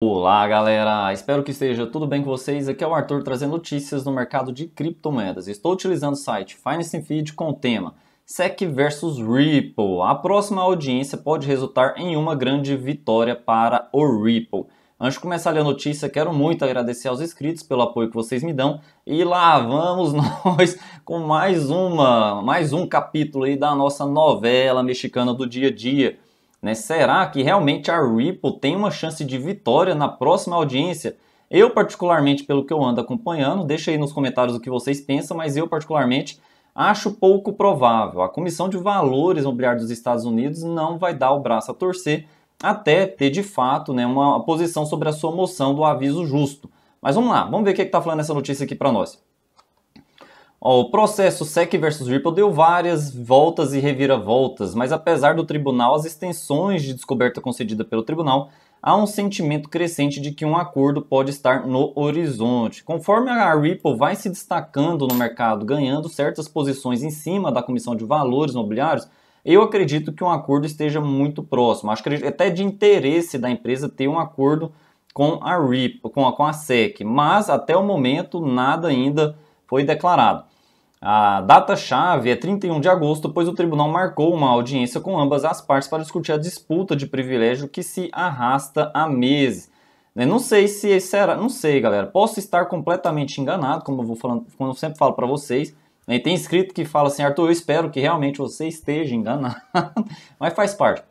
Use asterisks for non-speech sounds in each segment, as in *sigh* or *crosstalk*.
Olá, galera! Espero que esteja tudo bem com vocês. Aqui é o Arthur trazendo notícias no mercado de criptomoedas. Estou utilizando o site Finance Feed com o tema SEC versus Ripple. A próxima audiência pode resultar em uma grande vitória para o Ripple. Antes de começar a ler a notícia, quero muito agradecer aos inscritos pelo apoio que vocês me dão. E lá vamos *laughs* nós com mais uma, mais um capítulo aí da nossa novela mexicana do dia a dia. Né? Será que realmente a Ripple tem uma chance de vitória na próxima audiência? Eu, particularmente, pelo que eu ando acompanhando, deixa aí nos comentários o que vocês pensam, mas eu, particularmente, acho pouco provável. A Comissão de Valores Mobiliários dos Estados Unidos não vai dar o braço a torcer até ter, de fato, né, uma posição sobre a sua moção do aviso justo. Mas vamos lá, vamos ver o que é está falando essa notícia aqui para nós o processo SEC versus Ripple deu várias voltas e reviravoltas, mas apesar do tribunal, as extensões de descoberta concedida pelo tribunal, há um sentimento crescente de que um acordo pode estar no horizonte. Conforme a Ripple vai se destacando no mercado, ganhando certas posições em cima da Comissão de Valores Mobiliários, eu acredito que um acordo esteja muito próximo. Acho que é até de interesse da empresa ter um acordo com a Ripple, com a, com a SEC, mas até o momento nada ainda foi declarado. A data-chave é 31 de agosto, pois o tribunal marcou uma audiência com ambas as partes para discutir a disputa de privilégio que se arrasta há meses. Né, não sei se será, não sei, galera. Posso estar completamente enganado, como eu vou falando, como eu sempre falo para vocês. Né, e tem escrito que fala assim, Arthur, eu espero que realmente você esteja enganado, *laughs* mas faz parte.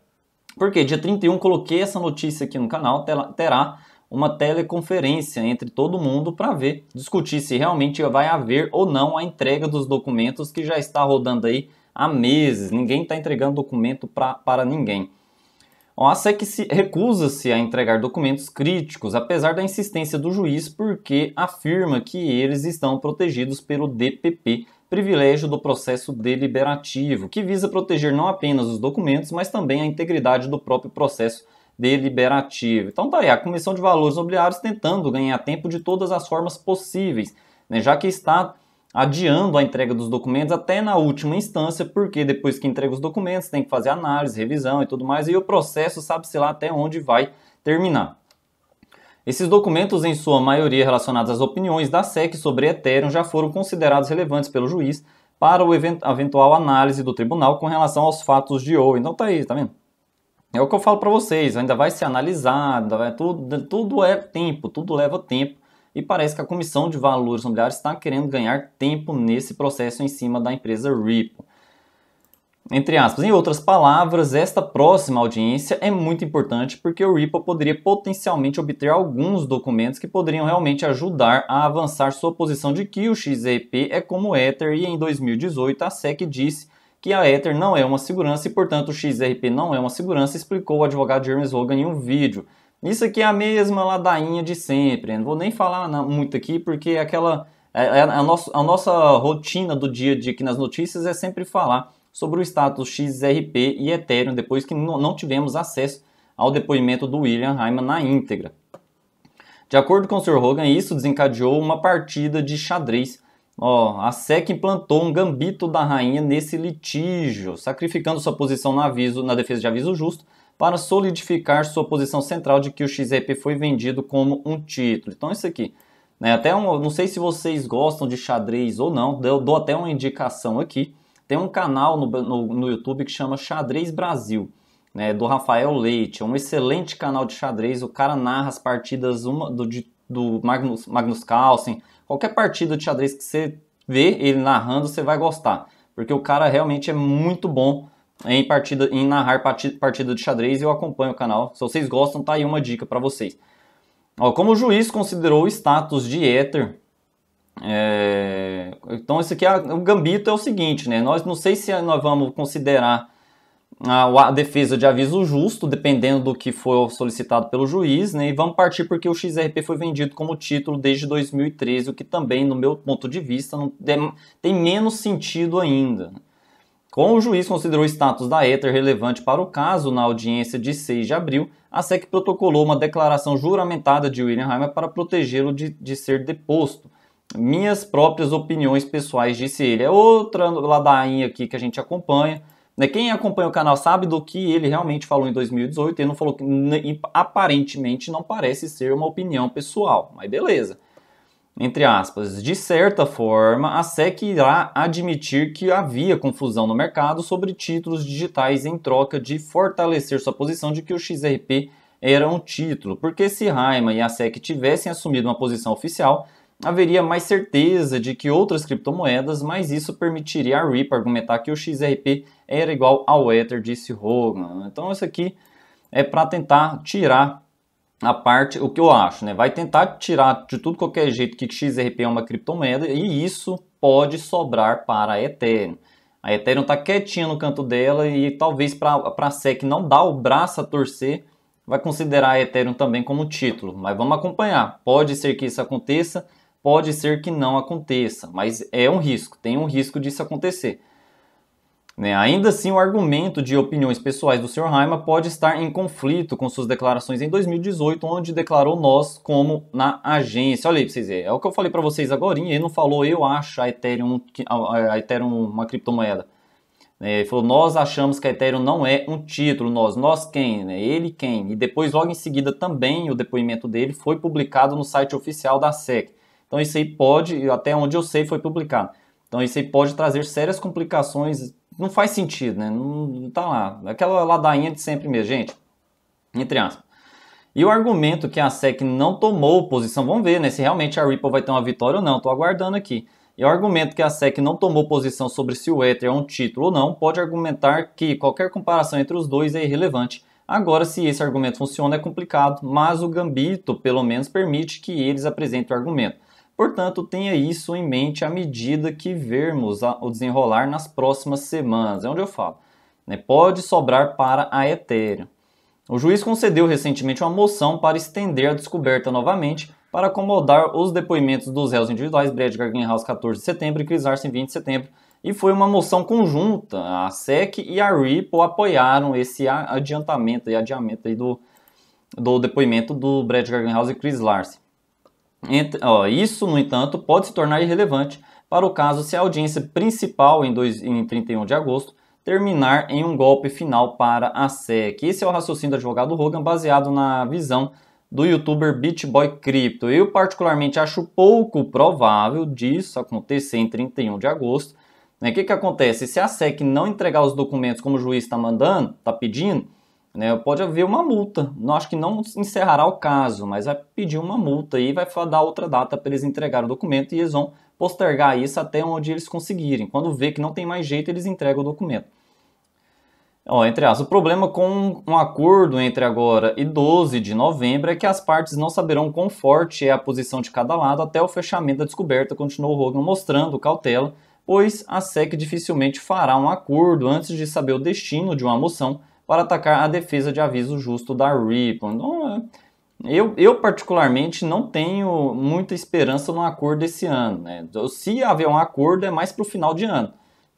Porque dia 31 coloquei essa notícia aqui no canal, terá uma teleconferência entre todo mundo para ver, discutir se realmente vai haver ou não a entrega dos documentos que já está rodando aí há meses. Ninguém está entregando documento pra, para ninguém. A SEC recusa-se a entregar documentos críticos, apesar da insistência do juiz, porque afirma que eles estão protegidos pelo DPP, privilégio do processo deliberativo, que visa proteger não apenas os documentos, mas também a integridade do próprio processo deliberativo. Então tá aí, a Comissão de Valores Imobiliários tentando ganhar tempo de todas as formas possíveis, né, já que está adiando a entrega dos documentos até na última instância, porque depois que entrega os documentos tem que fazer análise, revisão e tudo mais, e o processo sabe-se lá até onde vai terminar. Esses documentos, em sua maioria relacionados às opiniões da SEC sobre Ethereum, já foram considerados relevantes pelo juiz para o eventual análise do tribunal com relação aos fatos de ouro. Então tá aí, tá vendo? É o que eu falo para vocês, ainda vai ser analisado, vai, tudo, tudo é tempo, tudo leva tempo. E parece que a Comissão de Valores Imobiliários está querendo ganhar tempo nesse processo em cima da empresa Ripple. Entre aspas, em outras palavras, esta próxima audiência é muito importante porque o Ripple poderia potencialmente obter alguns documentos que poderiam realmente ajudar a avançar sua posição de que o XEP é como Ether e em 2018 a SEC disse que a Ether não é uma segurança e, portanto, o XRP não é uma segurança, explicou o advogado James Hogan em um vídeo. Isso aqui é a mesma ladainha de sempre, não vou nem falar muito aqui porque é aquela é, é, é a, nossa, a nossa rotina do dia a dia aqui nas notícias é sempre falar sobre o status XRP e Ethereum depois que não tivemos acesso ao depoimento do William Hyman na íntegra. De acordo com o Sr. Hogan, isso desencadeou uma partida de xadrez Ó, a SEC implantou um gambito da rainha nesse litígio, sacrificando sua posição na, aviso, na defesa de aviso justo para solidificar sua posição central de que o XRP foi vendido como um título. Então isso aqui, né, até um, não sei se vocês gostam de xadrez ou não, eu dou até uma indicação aqui. Tem um canal no, no, no YouTube que chama Xadrez Brasil, né, do Rafael Leite. É um excelente canal de xadrez. O cara narra as partidas uma, do, de do Magnus, Magnus Carlsen, qualquer partida de xadrez que você vê ele narrando, você vai gostar, porque o cara realmente é muito bom em partida em narrar partida de xadrez, eu acompanho o canal. Se vocês gostam, tá aí uma dica para vocês. Ó, como o juiz considerou o status de ether é... então isso aqui é o gambito é o seguinte, né? Nós não sei se nós vamos considerar a, defesa de aviso justo, dependendo do que foi solicitado pelo juiz, né? E vamos partir porque o XRP foi vendido como título desde 2013, o que também, no meu ponto de vista, não tem, tem menos sentido ainda. Como o juiz considerou o status da Ether relevante para o caso na audiência de 6 de abril, a SEC protocolou uma declaração juramentada de William Heimer para protegê-lo de, de ser deposto. Minhas próprias opiniões pessoais, disse ele. É outra ladainha aqui que a gente acompanha. Né, quem acompanha o canal sabe do que ele realmente falou em 2018, e não falou que aparentemente não parece ser uma opinião pessoal, mas beleza. Entre aspas, de certa forma, a SEC irá admitir que havia confusão no mercado sobre títulos digitais em troca de fortalecer sua posição de que o XRP era um título, porque se Raima e a SEC tivessem assumido uma posição oficial, haveria mais certeza de que outras criptomoedas, mas isso permitiria a RIP argumentar que o XRP era igual ao Ether, disse Hogan. Então isso aqui é para tentar tirar a parte, o que eu acho, né? Vai tentar tirar de tudo qualquer jeito que XRP é uma criptomoeda e isso pode sobrar para a Ethereum. A Ethereum está quietinha no canto dela e talvez para a SEC não dar o braço a torcer, vai considerar a Ethereum também como título. Mas vamos acompanhar. Pode ser que isso aconteça, pode ser que não aconteça, mas é um risco, tem um risco disso acontecer. Né? Ainda assim, o argumento de opiniões pessoais do Sr. Raima pode estar em conflito com suas declarações em 2018, onde declarou nós como na agência. Olha aí pra vocês verem, é o que eu falei para vocês agora, ele não falou eu acho a Ethereum, a Ethereum uma criptomoeda. Né, ele falou, nós achamos que a Ethereum não é um título, nós, nós quem, né? ele quem. E depois, logo em seguida, também o depoimento dele foi publicado no site oficial da SEC. Então isso aí pode, até onde eu sei foi publicado. Então isso aí pode trazer sérias complicações, não faz sentido, né? Não, não tá lá, aquela ladainha de sempre mesmo, gente. Entre aspas. E o argumento que a SEC não tomou posição, vamos ver, né, se realmente a Ripple vai ter uma vitória ou não, estou aguardando aqui. E o argumento que a SEC não tomou posição sobre se o Ether é um título ou não, pode argumentar que qualquer comparação entre os dois é irrelevante. Agora, se esse argumento funciona, é complicado, mas o gambito, pelo menos, permite que eles apresentem o argumento. Portanto, tenha isso em mente à medida que vermos o desenrolar nas próximas semanas. É onde eu falo. Né? Pode sobrar para a Ethereum. O juiz concedeu recentemente uma moção para estender a descoberta novamente para acomodar os depoimentos dos réus individuais Brad Gargenhaus 14 de setembro e Chris Larsen, 20 de setembro. E foi uma moção conjunta. A SEC e a Ripple apoiaram esse adiantamento e adiamento do, do depoimento do Brad Gargenhaus e Chris Larsen. Ent ó, isso, no entanto, pode se tornar irrelevante para o caso se a audiência principal em, dois, em 31 de agosto terminar em um golpe final para a SEC. Esse é o raciocínio do advogado Rogan, baseado na visão do youtuber BitBoy Crypto. Eu particularmente acho pouco provável disso acontecer em 31 de agosto. Né? O né? que, que acontece? Se a SEC não entregar os documentos como o juiz está mandando, está pedindo, né, pode haver uma multa. Não acho que não encerrará o caso, mas vai é pedir uma multa e vai dar outra data para eles entregarem o documento e eles vão postergar isso até onde eles conseguirem. Quando vê que não tem mais jeito, eles entregam o documento. Ó, entre as, o problema com um acordo entre agora e 12 de novembro é que as partes não saberão quão forte é a posição de cada lado até o fechamento da descoberta, continuou Hogan mostrando cautela, pois a SEC dificilmente fará um acordo antes de saber o destino de uma moção para atacar a defesa de aviso justo da Ripple. Então, é, eu, eu, particularmente, não tenho muita esperança no acordo esse ano. Né? Se haver um acordo, é mais para o final de ano.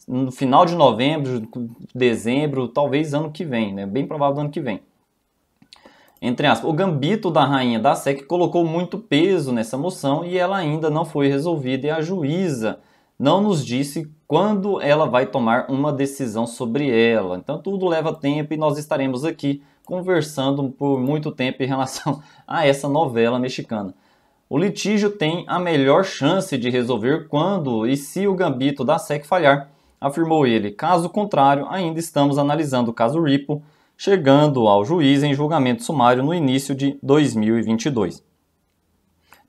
No final de novembro, dezembro, talvez ano que vem, né? bem provável ano que vem. Entre aspas, o gambito da rainha da SEC colocou muito peso nessa moção e ela ainda não foi resolvida e a juíza não nos disse quando ela vai tomar uma decisão sobre ela. Então tudo leva tempo e nós estaremos aqui conversando por muito tempo em relação *laughs* a essa novela mexicana. O litígio tem a melhor chance de resolver quando e se o gambito da SEC falhar, afirmou ele. Caso contrário, ainda estamos analisando o caso Ripple, chegando ao juiz em julgamento sumário no início de 2022.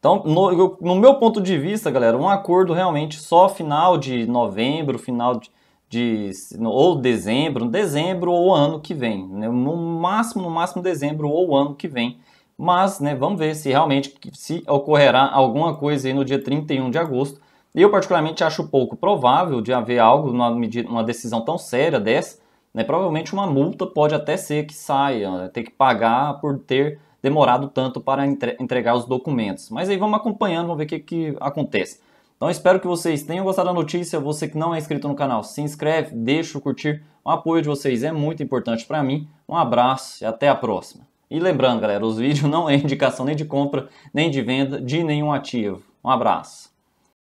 Então, no, eu, no, meu ponto de vista, galera, um acordo realmente só final de novembro, final de, de ou dezembro, dezembro ou ano que vem, né? no máximo, no máximo dezembro ou ano que vem. Mas, né, vamos ver se realmente se ocorrerá alguma coisa aí no dia 31 de agosto. Eu particularmente acho pouco provável de haver algo numa, medida, numa decisão tão séria dessa, né? Provavelmente uma multa pode até ser que saia, né? ter que pagar por ter demorado tanto para entregar os documentos. Mas aí vamos acompanhando, vamos ver o que, que acontece. Então espero que vocês tenham gostado da notícia. Você que não é inscrito no canal, se inscreve, deixa o curtir. O apoio de vocês é muito importante para mim. Um abraço e até a próxima. E lembrando, galera, os vídeos *laughs* não é indicação nem de compra, nem de venda de nenhum ativo. Um abraço.